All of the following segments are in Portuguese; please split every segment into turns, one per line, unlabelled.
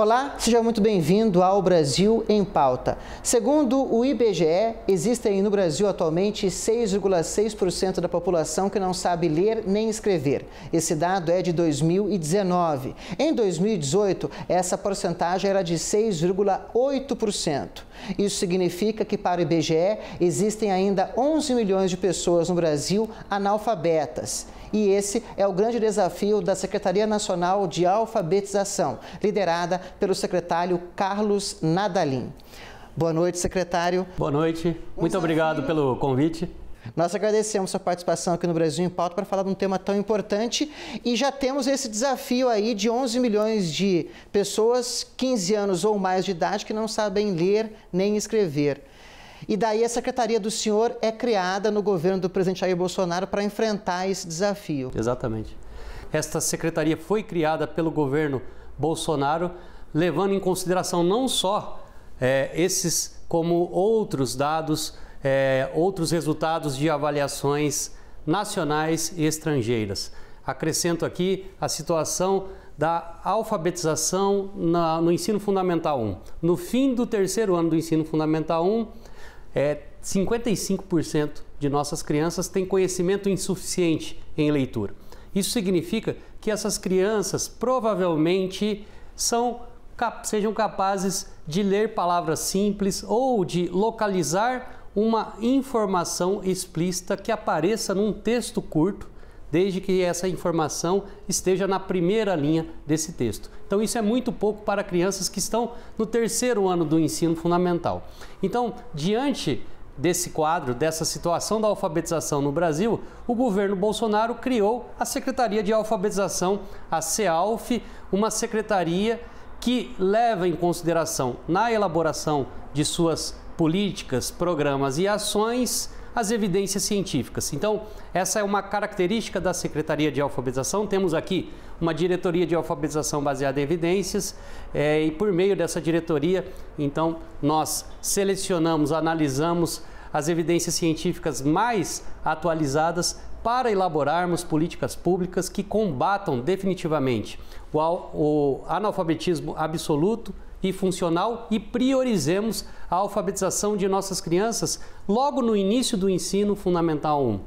Olá, seja muito bem-vindo ao Brasil em Pauta. Segundo o IBGE, existem no Brasil atualmente 6,6% da população que não sabe ler nem escrever. Esse dado é de 2019. Em 2018, essa porcentagem era de 6,8%. Isso significa que, para o IBGE, existem ainda 11 milhões de pessoas no Brasil analfabetas e esse é o grande desafio da Secretaria Nacional de Alfabetização, liderada pelo secretário Carlos Nadalim. Boa noite, secretário. Boa noite. Um
Muito desafio. obrigado pelo convite.
Nós agradecemos sua participação aqui no Brasil em Pauta para falar de um tema tão importante e já temos esse desafio aí de 11 milhões de pessoas, 15 anos ou mais de idade, que não sabem ler nem escrever. E daí a secretaria do senhor é criada no governo do presidente Jair Bolsonaro para enfrentar esse desafio.
Exatamente. Esta secretaria foi criada pelo governo Bolsonaro, levando em consideração não só é, esses, como outros dados, é, outros resultados de avaliações nacionais e estrangeiras. Acrescento aqui a situação da alfabetização na, no ensino fundamental 1. No fim do terceiro ano do ensino fundamental 1, é, 55% de nossas crianças têm conhecimento insuficiente em leitura. Isso significa que essas crianças provavelmente são, sejam capazes de ler palavras simples ou de localizar uma informação explícita que apareça num texto curto desde que essa informação esteja na primeira linha desse texto. Então, isso é muito pouco para crianças que estão no terceiro ano do ensino fundamental. Então, diante desse quadro, dessa situação da alfabetização no Brasil, o governo Bolsonaro criou a Secretaria de Alfabetização, a CEALF, uma secretaria que leva em consideração na elaboração de suas políticas, programas e ações as evidências científicas. Então, essa é uma característica da Secretaria de Alfabetização. Temos aqui uma diretoria de alfabetização baseada em evidências é, e por meio dessa diretoria, então, nós selecionamos, analisamos as evidências científicas mais atualizadas para elaborarmos políticas públicas que combatam definitivamente o, o analfabetismo absoluto, e funcional e priorizemos a alfabetização de nossas crianças logo no início do ensino fundamental 1.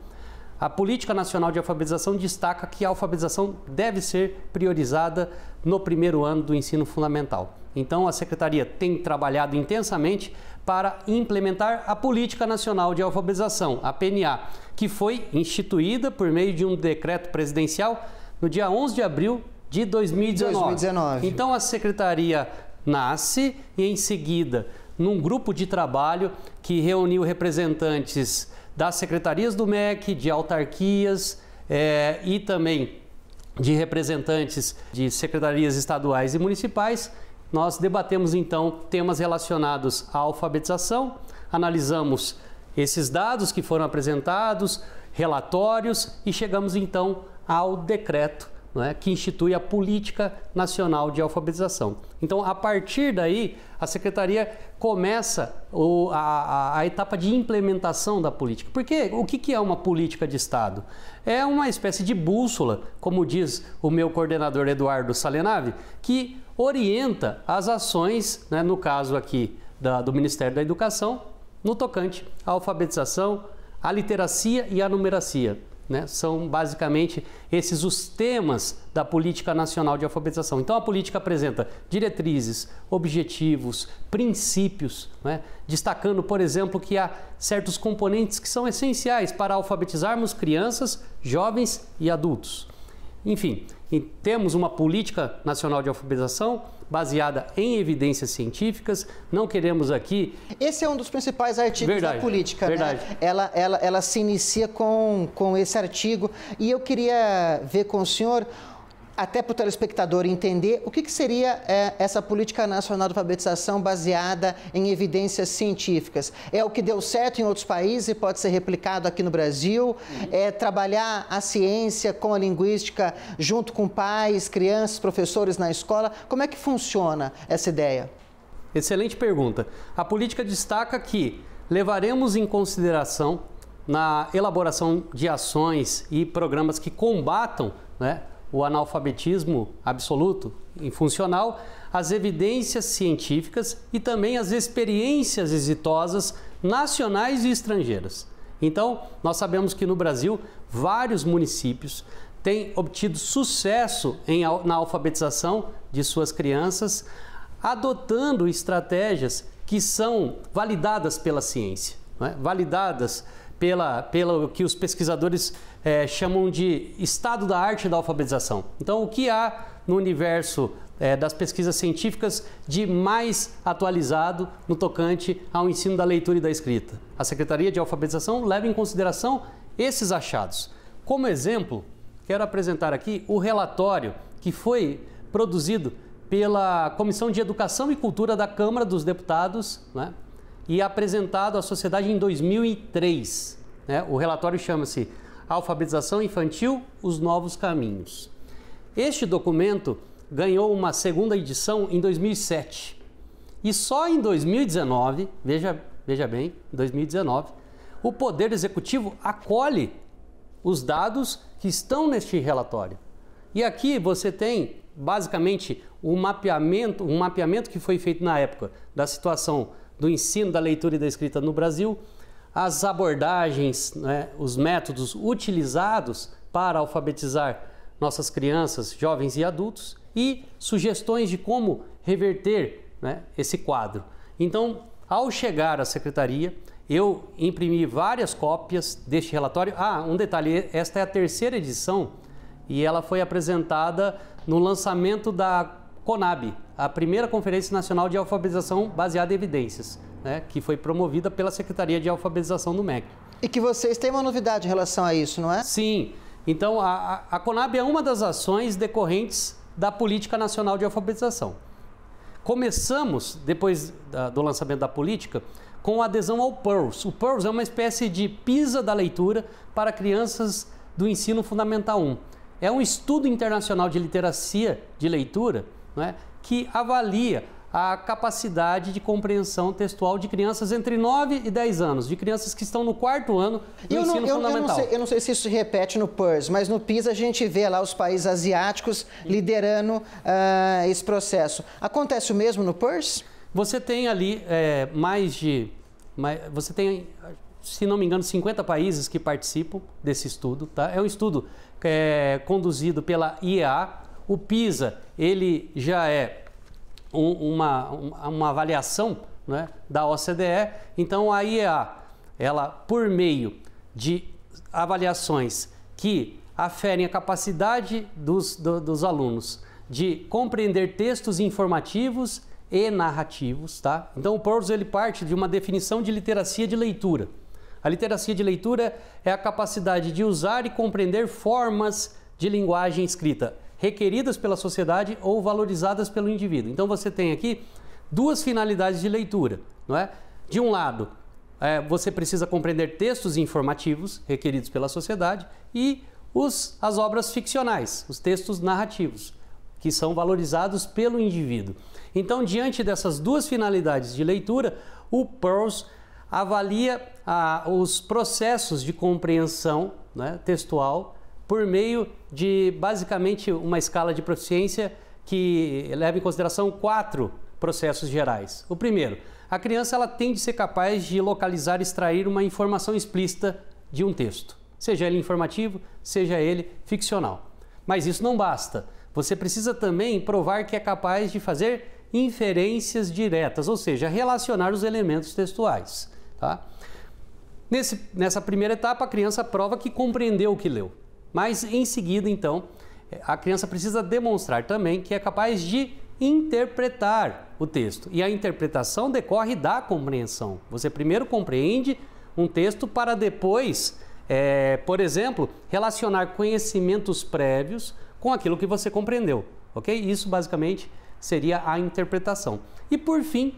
A Política Nacional de Alfabetização destaca que a alfabetização deve ser priorizada no primeiro ano do ensino fundamental. Então, a Secretaria tem trabalhado intensamente para implementar a Política Nacional de Alfabetização, a PNA, que foi instituída por meio de um decreto presidencial no dia 11 de abril de 2019. 2019. Então, a Secretaria nasce e em seguida, num grupo de trabalho que reuniu representantes das secretarias do MEC, de autarquias é, e também de representantes de secretarias estaduais e municipais, nós debatemos então temas relacionados à alfabetização, analisamos esses dados que foram apresentados, relatórios e chegamos então ao decreto é, que institui a Política Nacional de Alfabetização. Então, a partir daí, a Secretaria começa o, a, a, a, etapa de implementação da política. Porque o que, que é uma política de Estado? É uma espécie de bússola, como diz o meu coordenador Eduardo Salenave, que orienta as ações, né, no caso aqui da, do Ministério da Educação, no tocante à alfabetização, à literacia e à numeracia. Né? São basicamente esses os temas da Política Nacional de Alfabetização. Então, a política apresenta diretrizes, objetivos, princípios, né? destacando, por exemplo, que há certos componentes que são essenciais para alfabetizarmos crianças, jovens e adultos. Enfim, temos uma Política Nacional de Alfabetização baseada em evidências científicas. Não queremos aqui. Esse é um dos principais artigos verdade, da
política, né? verdade. né? Ela, ela, ela se inicia com, com esse artigo. E eu queria ver com o senhor até para o telespectador entender o que, que seria é, essa política nacional de alfabetização baseada em evidências científicas. É o que deu certo em outros países e pode ser replicado aqui no Brasil? É trabalhar a ciência com a linguística junto com pais, crianças, professores na escola? Como é que funciona essa ideia?
Excelente pergunta. A política destaca que levaremos em consideração na elaboração de ações e programas que combatam né, o analfabetismo absoluto em funcional, as evidências científicas e também as experiências exitosas nacionais e estrangeiras. Então, nós sabemos que no Brasil, vários municípios têm obtido sucesso em, na alfabetização de suas crianças, adotando estratégias que são validadas pela ciência, é? validadas pela, pelo que os pesquisadores é, chamam de estado da arte da alfabetização. Então, o que há no universo é, das pesquisas científicas de mais atualizado no tocante ao ensino da leitura e da escrita? A Secretaria de Alfabetização leva em consideração esses achados. Como exemplo, quero apresentar aqui o relatório que foi produzido pela Comissão de Educação e Cultura da Câmara dos Deputados né, e apresentado à sociedade em 2003. Né? O relatório chama-se Alfabetização Infantil: Os Novos Caminhos. Este documento ganhou uma segunda edição em 2007. E só em 2019, veja, veja bem, 2019, o Poder Executivo acolhe os dados que estão neste relatório. E aqui você tem basicamente um mapeamento, um mapeamento que foi feito na época da situação do ensino da leitura e da escrita no Brasil, as abordagens, né, os métodos utilizados para alfabetizar nossas crianças, jovens e adultos e sugestões de como reverter né, esse quadro. Então, ao chegar à secretaria, eu imprimi várias cópias deste relatório. Ah, um detalhe: esta é a terceira edição e ela foi apresentada no lançamento da CONAB, a primeira Conferência Nacional de Alfabetização Baseada em Evidências né, que foi promovida pela Secretaria de Alfabetização do MEC. E que vocês têm uma novidade em relação a isso, não é? Sim. Então, a, a Conab é uma das ações decorrentes da Política Nacional de Alfabetização. Começamos, depois da, do lançamento da política, com a adesão ao PIRLS. O PIRLS é uma espécie de PISA da leitura para crianças do ensino fundamental 1. É um estudo internacional de literacia de leitura né, que avalia a capacidade de compreensão textual de crianças entre 9 e 10 anos, de crianças que estão no quarto ano do eu não, ensino eu, fundamental. Eu não, sei,
eu não, sei, se isso se repete no PERS, mas no PISA a gente vê lá os países asiáticos liderando uh, esse processo. Acontece o mesmo no PERS?
Você tem ali é, mais de... Mais, você tem, se não me engano, 50 países que participam desse estudo. Tá? É um estudo é, conduzido pela IEA. O PISA, ele já é um, uma, uma avaliação né, da OCDE. Então a IEA, ela por meio de avaliações que aferem a capacidade dos, do, dos alunos de compreender textos informativos e narrativos, tá? Então o PROS ele parte de uma definição de literacia de leitura. A literacia de leitura é a capacidade de usar e compreender formas de linguagem escrita requeridas pela sociedade ou valorizadas pelo indivíduo. Então você tem aqui duas finalidades de leitura, não é? De um lado, é, você precisa compreender textos informativos requeridos pela sociedade e os, as obras ficcionais, os textos narrativos, que são valorizados pelo indivíduo. Então, diante dessas duas finalidades de leitura, o Pearls avalia ah, os processos de compreensão né, textual por meio de basicamente uma escala de proficiência que leva em consideração quatro processos gerais. O primeiro, a criança ela tem de ser capaz de localizar e extrair uma informação explícita de um texto, seja ele informativo, seja ele ficcional. Mas isso não basta. Você precisa também provar que é capaz de fazer inferências diretas, ou seja, relacionar os elementos textuais. Tá? Nesse, nessa primeira etapa, a criança prova que compreendeu o que leu. Mas em seguida, então, eh, a criança precisa demonstrar também que é capaz de interpretar o texto. E a interpretação decorre da compreensão. Você primeiro compreende um texto para depois, é, por exemplo, relacionar conhecimentos prévios com aquilo que você compreendeu. Ok? Isso basicamente seria a interpretação. E por fim,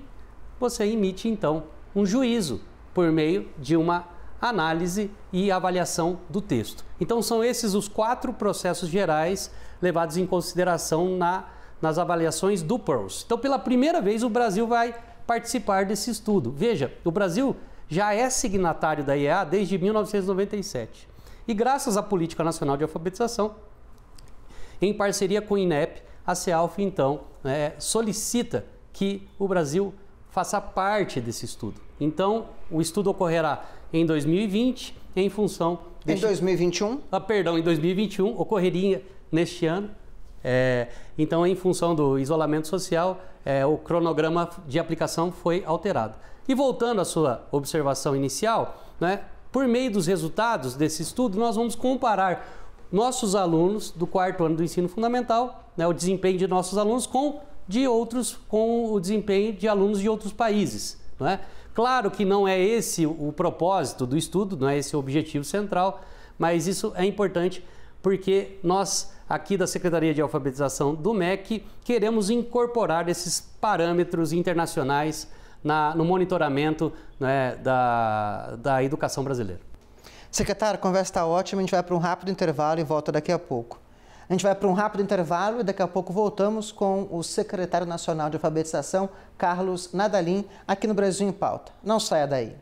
você emite então um juízo por meio de uma análise e avaliação do texto. Então, são esses os quatro processos gerais levados em consideração na, nas avaliações do PEARLS. Então, pela primeira vez, o Brasil vai participar desse estudo. Veja, o Brasil já é signatário da IEA desde 1997. E graças à Política Nacional de Alfabetização, em parceria com o INEP, a CEALF, então, né, solicita que o Brasil faça parte desse estudo. Então, o estudo ocorrerá em 2020, em função. Deste... Em
2021?
Ah, perdão, em 2021, ocorreria neste ano. É, então, em função do isolamento social, é, o cronograma de aplicação foi alterado. E voltando à sua observação inicial, né, por meio dos resultados desse estudo, nós vamos comparar nossos alunos do quarto ano do ensino fundamental, né, o desempenho de nossos alunos com de outros, com o desempenho de alunos de outros países. É? Claro que não é esse o propósito do estudo, não é esse o objetivo central, mas isso é importante porque nós, aqui da Secretaria de Alfabetização do MEC, queremos incorporar esses parâmetros internacionais na, no monitoramento né, da,
da educação brasileira. Secretário, a conversa está ótima, a gente vai para um rápido intervalo e volta daqui a pouco. A gente vai para um rápido intervalo e daqui a pouco voltamos com o secretário nacional de alfabetização, Carlos Nadalim, aqui no Brasil em Pauta. Não saia daí.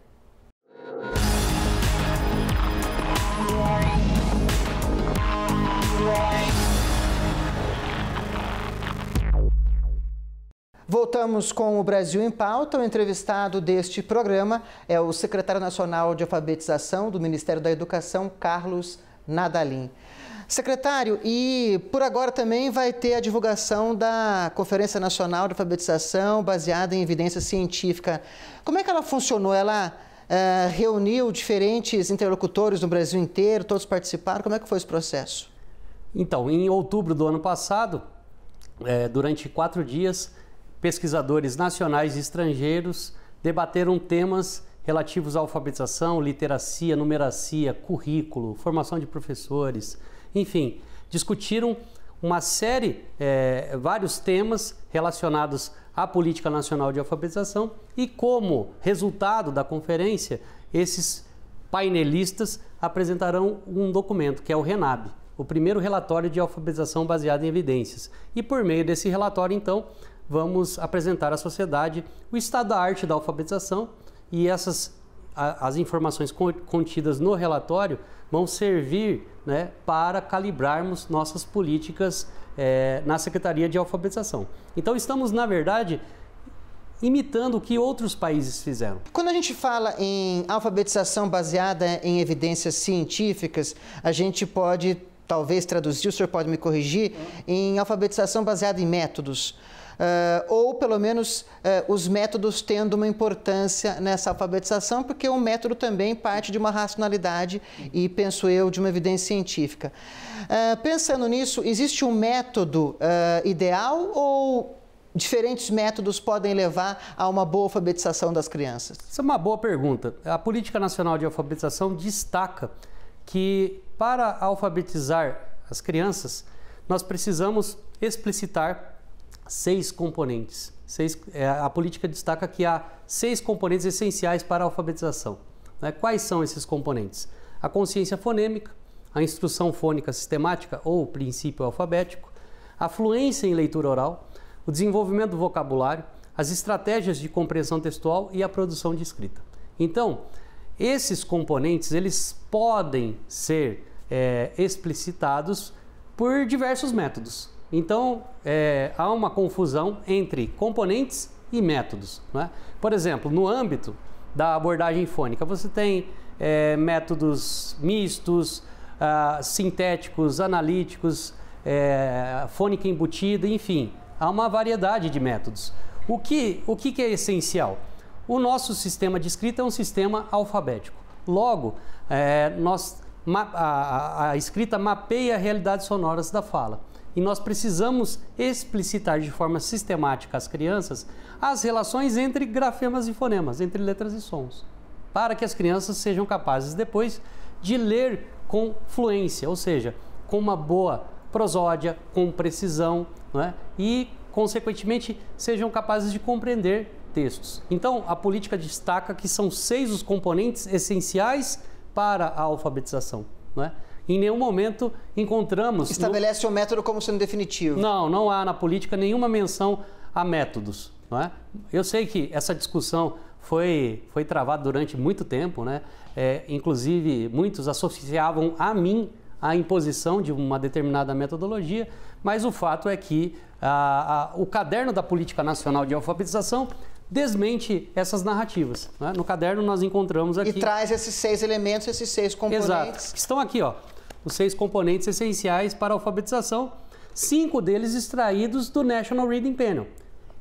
Voltamos com o Brasil em Pauta. O entrevistado deste programa é o secretário nacional de alfabetização do Ministério da Educação, Carlos Nadalim. Secretário, e por agora também vai ter a divulgação da Conferência Nacional de Alfabetização baseada em evidência científica. Como é que ela funcionou? Ela eh, reuniu diferentes interlocutores no Brasil inteiro, todos participaram? Como é que foi esse processo?
Então, em outubro do ano passado, é, durante quatro dias, pesquisadores nacionais e estrangeiros debateram temas relativos à alfabetização, literacia, numeracia, currículo, formação de professores, enfim, discutiram uma série, é, vários temas relacionados à Política Nacional de Alfabetização e, como resultado da conferência, esses painelistas apresentarão um documento que é o RENAB, o primeiro relatório de alfabetização baseado em evidências. E por meio desse relatório, então, vamos apresentar à sociedade o estado da arte da alfabetização e essas a, as informações contidas no relatório vão servir né, para calibrarmos nossas políticas é, na Secretaria de Alfabetização. Então, estamos, na verdade, imitando o que outros países fizeram.
Quando a gente fala em alfabetização baseada em evidências científicas, a gente pode talvez traduzir, o senhor pode me corrigir, em alfabetização baseada em métodos. Eh, ou pelo menos eh, os métodos tendo uma importância nessa alfabetização, porque o um método também parte de uma racionalidade e, penso eu, de uma evidência científica. Eh, pensando nisso, existe um método ideal ou diferentes métodos podem levar a uma boa alfabetização das crianças? Essa é uma boa pergunta. A Política
Nacional de Alfabetização destaca que para alfabetizar as crianças, nós precisamos explicitar seis componentes. Seis, é, a política destaca que há seis componentes essenciais para a alfabetização. Né? Quais são esses componentes? A consciência fonêmica, a instrução fônica sistemática ou princípio alfabético, a fluência em leitura oral, o desenvolvimento do vocabulário, as estratégias de compreensão textual e a produção de escrita. Então, esses componentes eles podem ser é, explicitados por diversos métodos. Então, é, há uma confusão entre componentes e métodos. Né? Por exemplo, no âmbito da abordagem fônica, você tem é, métodos mistos, ah, sintéticos, analíticos, é, fônica embutida, enfim, há uma variedade de métodos. O que, o que, que é essencial? O nosso sistema de escrita é um sistema alfabético. Logo, é, nós, a, a, a escrita mapeia realidades sonoras da fala. E nós precisamos explicitar de forma sistemática às crianças as relações entre grafemas e fonemas, entre letras e sons, para que as crianças sejam capazes depois de ler com fluência, ou seja, com uma boa prosódia, com precisão, é? e, consequentemente, sejam capazes de compreender textos. Então, a política destaca que são seis os componentes essenciais para a alfabetização. Né? Em nenhum momento encontramos. Estabelece no... o método como sendo definitivo. Não, não há na política nenhuma menção a métodos. Não é? Eu sei que essa discussão foi, foi travada durante muito tempo, né? É, inclusive muitos associavam a mim a imposição de uma determinada metodologia, mas o fato é que a, a, o caderno da Política Nacional de Alfabetização desmente essas narrativas. Né? No caderno nós encontramos aqui... E traz
esses seis elementos, esses seis componentes.
Exato. Estão aqui, ó, os seis componentes essenciais para a alfabetização, cinco deles extraídos do National Reading Panel.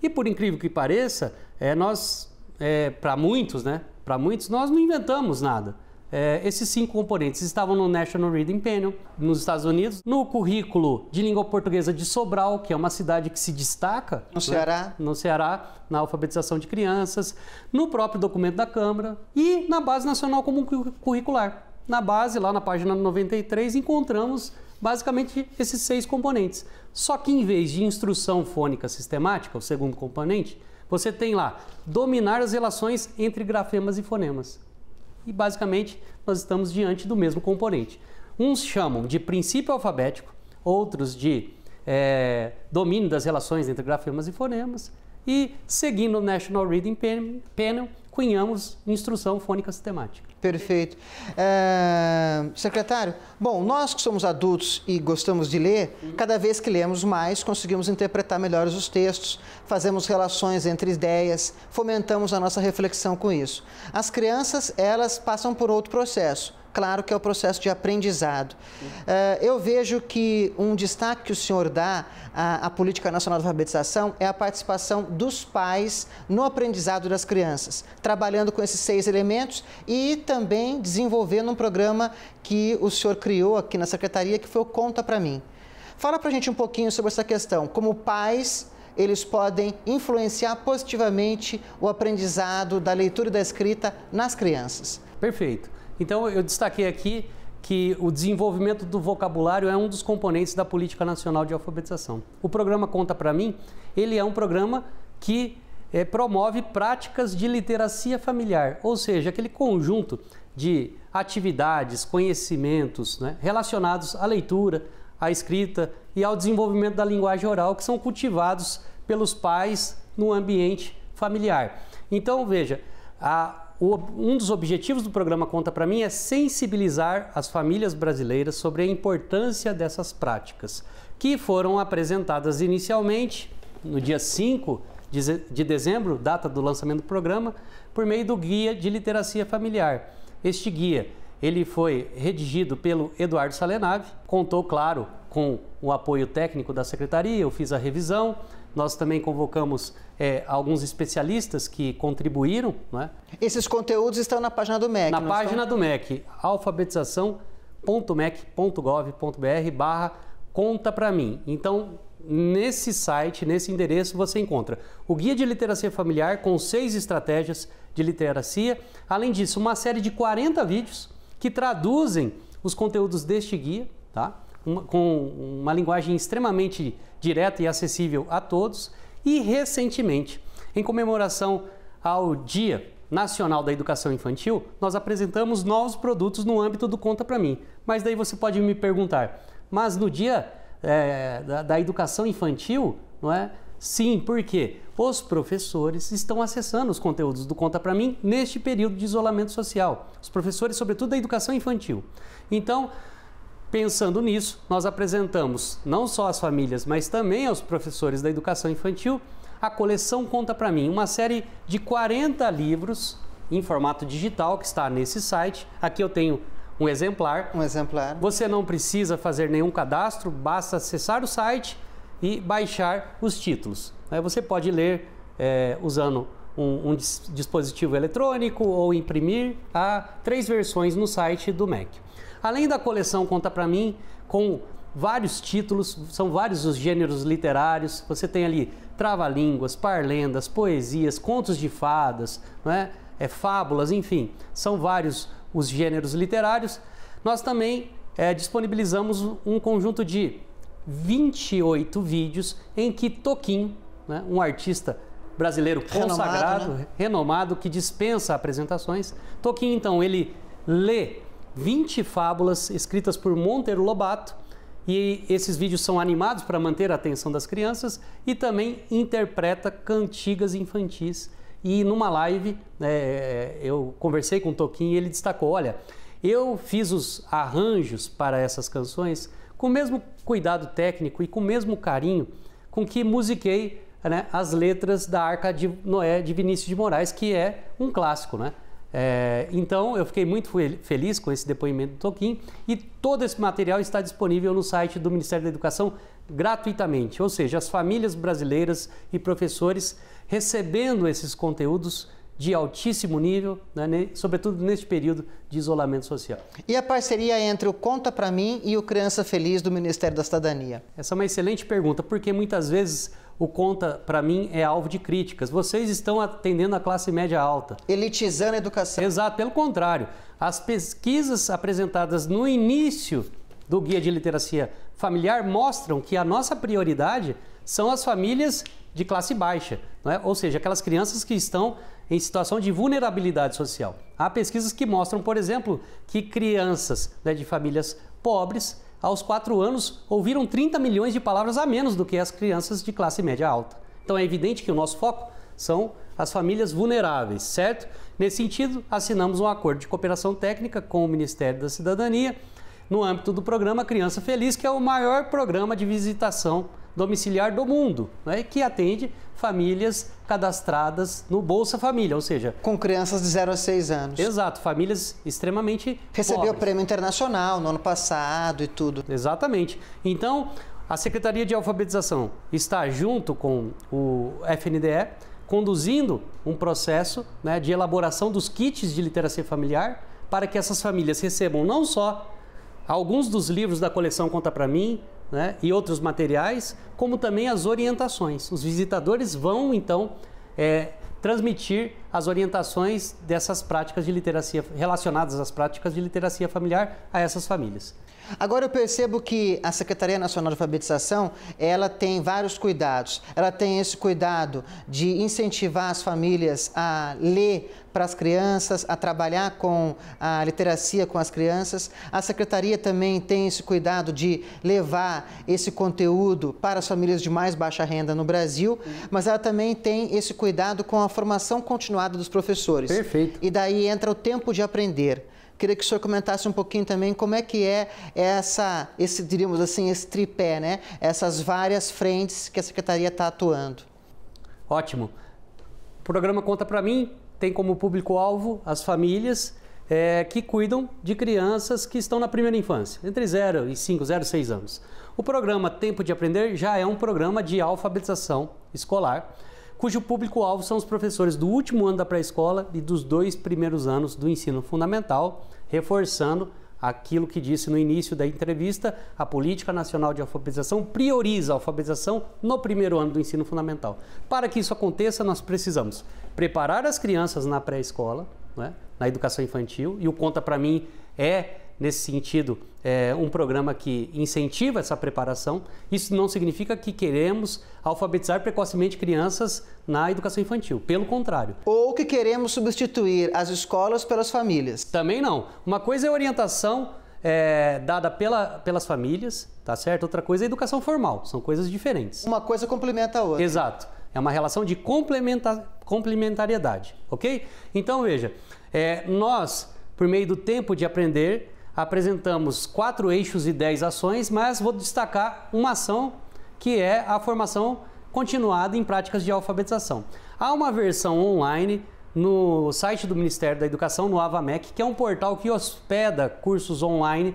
E por incrível que pareça, é, nós, é, para muitos, né, para muitos, nós não inventamos nada. É, esses cinco componentes estavam no National Reading Panel nos Estados Unidos, no currículo de língua portuguesa de Sobral, que é uma cidade que se destaca no né? Ceará, no Ceará na alfabetização de crianças, no próprio documento da Câmara e na base nacional comum curricular. Na base, lá na página 93, encontramos basicamente esses seis componentes. Só que em vez de instrução fônica sistemática, o segundo componente, você tem lá dominar as relações entre grafemas e fonemas e basicamente nós estamos diante do mesmo componente. Uns chamam de princípio alfabético, outros de é, domínio das relações entre grafemas e fonemas, e seguindo o National Reading Panel, cunhamos instrução fônica sistemática.
Perfeito. Uh, secretário, bom, nós que somos adultos e gostamos de ler, cada vez que lemos mais, conseguimos interpretar melhor os textos, fazemos relações entre ideias, fomentamos a nossa reflexão com isso. As crianças, elas passam por outro processo. Claro que é o processo de aprendizado. Uh, eu vejo que um destaque que o senhor dá à, à Política Nacional de Alfabetização é a participação dos pais no aprendizado das crianças, trabalhando com esses seis elementos e também também desenvolvendo um programa que o senhor criou aqui na secretaria, que foi o Conta para mim. Fala para a gente um pouquinho sobre essa questão. Como pais, eles podem influenciar positivamente o aprendizado da leitura e da escrita nas crianças.
Perfeito. Então, eu destaquei aqui que o desenvolvimento do vocabulário é um dos componentes da Política Nacional de Alfabetização. O programa Conta para mim, ele é um programa que é, promove práticas de literacia familiar, ou seja, aquele conjunto de atividades, conhecimentos né, relacionados à leitura, à escrita e ao desenvolvimento da linguagem oral que são cultivados pelos pais no ambiente familiar. Então, veja, a, o, um dos objetivos do programa Conta para mim é sensibilizar as famílias brasileiras sobre a importância dessas práticas, que foram apresentadas inicialmente no dia 5 de dezembro, data do lançamento do programa, por meio do Guia de Literacia Familiar. Este guia ele foi redigido pelo Eduardo Salenave, contou, claro, com o apoio técnico da secretaria, eu fiz a revisão. Nós também convocamos é, alguns especialistas que contribuíram. Né?
Esses conteúdos estão na página do MEC? Na página estão... do
MEC, alfabetização.mec.gov.br barra conta para mim. Então, nesse site, nesse endereço, você encontra o Guia de Literacia Familiar com seis estratégias de literacia. Além disso, uma série de 40 vídeos que traduzem os conteúdos deste guia, tá? Uma, com uma linguagem extremamente direta e acessível a todos. E recentemente, em comemoração ao Dia Nacional da Educação Infantil, nós apresentamos novos produtos no âmbito do Conta Pra Mim. Mas daí você pode me perguntar, mas no dia é, da, da, educação infantil, não é? Sim, porque os professores estão acessando os conteúdos do Conta para mim neste período de isolamento social. Os professores, sobretudo da educação infantil. Então, Pensando nisso, nós apresentamos não só às famílias, mas também aos professores da educação infantil a coleção Conta para mim, uma série de 40 livros em formato digital que está nesse site. Aqui eu tenho um exemplar. Um exemplar. Você não precisa fazer nenhum cadastro, basta acessar o site e baixar os títulos. Né, você pode ler é, usando um, um, dispositivo eletrônico ou imprimir. Há três versões no site do MEC. Além da coleção Conta para Mim, com vários títulos, são vários os gêneros literários. Você tem ali trava-línguas, parlendas, poesias, contos de fadas, né? é, fábulas, enfim, são vários os gêneros literários, nós também é, disponibilizamos um conjunto de 28 vídeos em que Toquim, né, um artista brasileiro consagrado, renomado, né? renomado, que dispensa apresentações, Toquim então ele lê 20 fábulas escritas por Monteiro Lobato e esses vídeos são animados para manter a atenção das crianças e também interpreta cantigas infantis e numa live é, eu conversei com o Toquinho e ele destacou: olha, eu fiz os arranjos para essas canções com o mesmo cuidado técnico e com o mesmo carinho com que musiquei né, as letras da Arca de Noé de Vinícius de Moraes, que é um clássico, né? É, então eu fiquei muito feliz com esse depoimento do Toquinho e todo esse material está disponível no site do Ministério da Educação gratuitamente, ou seja, as famílias brasileiras e professores recebendo esses conteúdos de altíssimo nível, né, sobretudo neste período de isolamento social.
E a parceria entre o Conta para mim e o Criança Feliz do Ministério da Cidadania?
Essa é uma excelente pergunta, porque muitas vezes o Conta para mim é alvo de críticas. Vocês estão atendendo a classe média alta. Elitizando a educação. Exato, pelo contrário. As pesquisas apresentadas no início do Guia de Literacia Familiar mostram que a nossa prioridade são as famílias de classe baixa, é? ou seja, aquelas crianças que estão em situação de vulnerabilidade social. Há pesquisas que mostram, por exemplo, que crianças né, de famílias pobres, aos 4 anos, ouviram 30 milhões de palavras a menos do que as crianças de classe média alta. Então é evidente que o nosso foco são as famílias vulneráveis, certo? Nesse sentido, assinamos um acordo de cooperação técnica com o Ministério da Cidadania no âmbito do programa Criança Feliz, que é o maior programa de visitação domiciliar do mundo, né, que atende famílias cadastradas no Bolsa Família, ou seja... Com crianças de 0 a 6 anos. Exato, famílias extremamente Recebeu pobres. o prêmio internacional no ano passado e tudo. Exatamente. Então, a Secretaria de Alfabetização está junto com o FNDE, conduzindo um processo né, de elaboração dos kits de literacia familiar para que essas famílias recebam não só alguns dos livros da coleção Conta para mim né, e outros materiais, como também as orientações. Os visitadores vão então é, transmitir as orientações dessas práticas de literacia relacionadas
às práticas de literacia familiar a essas famílias. Agora eu percebo que a Secretaria Nacional de Alfabetização, ela tem vários cuidados. Ela tem esse cuidado de incentivar as famílias a ler para as crianças, a trabalhar com a literacia com as crianças. A secretaria também tem esse cuidado de levar esse conteúdo para as famílias de mais baixa renda no Brasil, mas ela também tem esse cuidado com a formação continuada dos professores. Perfeito. E daí entra o tempo de aprender. Queria que o senhor comentasse um pouquinho também como é que é essa, esse, diríamos assim, esse tripé, né? essas várias frentes que a Secretaria está atuando.
Ótimo. O programa Conta para mim tem como público-alvo as famílias é, que cuidam de crianças que estão na primeira infância, entre 0 e 5, 0 e 6 anos. O programa Tempo de Aprender já é um programa de alfabetização escolar cujo público-alvo são os professores do último ano da pré-escola e dos dois primeiros anos do ensino fundamental, reforçando aquilo que disse no início da entrevista, a Política Nacional de Alfabetização prioriza a alfabetização no primeiro ano do ensino fundamental. Para que isso aconteça, nós precisamos preparar as crianças na pré-escola, né, na educação infantil, e o Conta para mim é nesse sentido, é, um programa que incentiva essa preparação. Isso não significa que queremos alfabetizar precocemente crianças na educação
infantil, pelo contrário. Ou que queremos substituir as escolas pelas famílias. Também
não. Uma coisa é orientação é, dada pela, pelas famílias, tá certo? Outra coisa é educação formal, são coisas diferentes. Uma coisa complementa a outra. Exato. É uma relação de complementar complementariedade, ok? Então veja, é, nós, por meio do tempo de aprender, apresentamos quatro eixos e dez ações, mas vou destacar uma ação que é a formação continuada em práticas de alfabetização. Há uma versão online no site do Ministério da Educação, no AvaMec, que é um portal que hospeda cursos online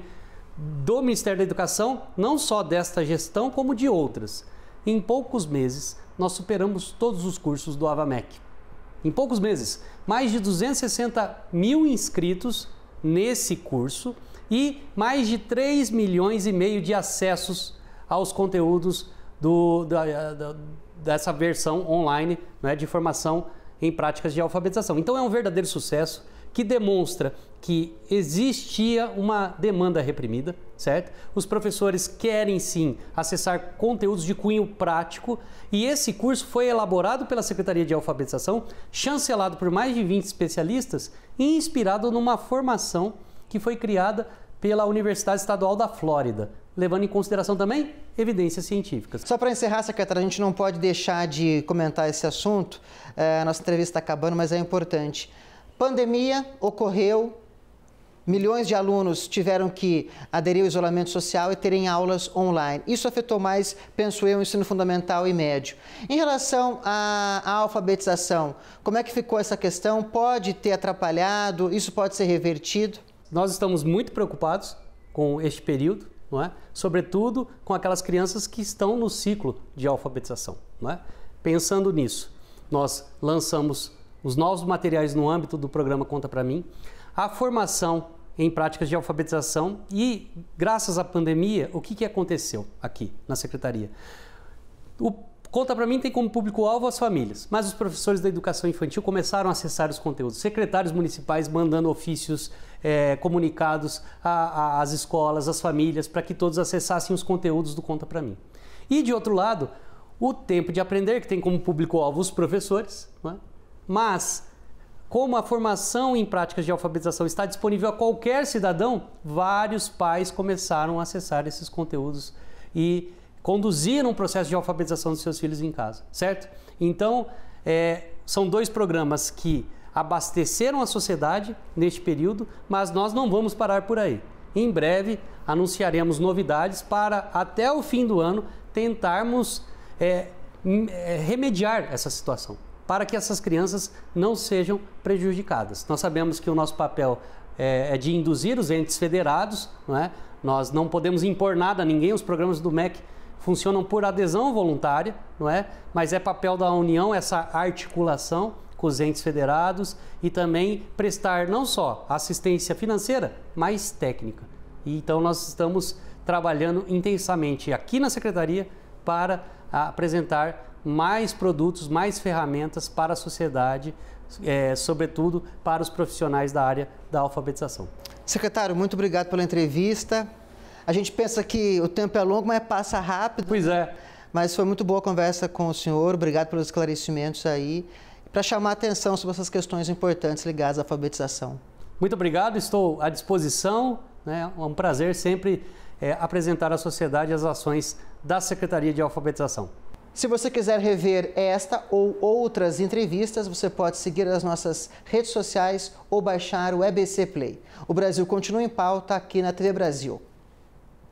do Ministério da Educação, não só desta gestão, como de outras. Em poucos meses, nós superamos todos os cursos do AvaMec. Em poucos meses, mais de 260 mil inscritos nesse curso e mais de 3 milhões e meio de acessos aos conteúdos do, da, da, dessa versão online né, de formação em práticas de alfabetização. Então é um verdadeiro sucesso que demonstra que existia uma demanda reprimida, certo? Os professores querem sim acessar conteúdos de cunho prático e esse curso foi elaborado pela Secretaria de Alfabetização, chancelado por mais de 20 especialistas e inspirado numa formação que foi criada pela Universidade Estadual da Flórida, levando em consideração também
evidências científicas. Só para encerrar, secretária, a gente não pode deixar de comentar esse assunto. É, a nossa entrevista está acabando, mas é importante. Pandemia ocorreu, milhões de alunos tiveram que aderir ao isolamento social e terem aulas online. Isso afetou mais, penso eu, o ensino fundamental e médio. Em relação à alfabetização, como é que ficou essa questão? Pode ter atrapalhado? Isso pode ser revertido? Nós estamos muito preocupados com este período, não é? sobretudo com aquelas
crianças que estão no ciclo de alfabetização. Não é? Pensando nisso, nós lançamos os novos materiais no âmbito do programa Conta para mim, a formação em práticas de alfabetização e, graças à pandemia, o que, que aconteceu aqui na secretaria? O Conta para mim tem como público-alvo as famílias, mas os professores da educação infantil começaram a acessar os conteúdos. Secretários municipais mandando ofícios, é, comunicados às escolas, às famílias, para que todos acessassem os conteúdos do Conta para mim. E de outro lado, o tempo de aprender, que tem como público-alvo os professores, é? mas como a formação em práticas de alfabetização está disponível a qualquer cidadão, vários pais começaram a acessar esses conteúdos e conduziram um processo de alfabetização dos seus filhos em casa, certo? Então, é, são dois programas que abasteceram a sociedade neste período, mas nós não vamos parar por aí. Em breve anunciaremos novidades para até o fim do ano tentarmos é, é remediar essa situação, para que essas crianças não sejam prejudicadas. Nós sabemos que o nosso papel é, é, de induzir os entes federados, não é? nós não podemos impor nada a ninguém, os programas do MEC funcionam por adesão voluntária, não é? Mas é papel da União essa articulação com os entes federados e também prestar não só assistência financeira, mas técnica. E então nós estamos trabalhando intensamente aqui na secretaria para apresentar mais produtos, mais ferramentas para a sociedade, é, sobretudo para os profissionais da área da alfabetização.
Secretário, muito obrigado pela entrevista. A gente pensa que o tempo é longo, mas passa rápido. Pois né? é. Mas foi muito boa a conversa com o senhor. Obrigado pelos esclarecimentos aí. Para chamar a atenção sobre essas questões importantes ligadas à alfabetização.
Muito obrigado, estou à disposição. Né? É um prazer sempre é, apresentar à sociedade as ações da Secretaria de Alfabetização.
Se você quiser rever esta ou outras entrevistas, você pode seguir as nossas redes sociais ou baixar o EBC Play. O Brasil continua em pauta aqui na TV Brasil.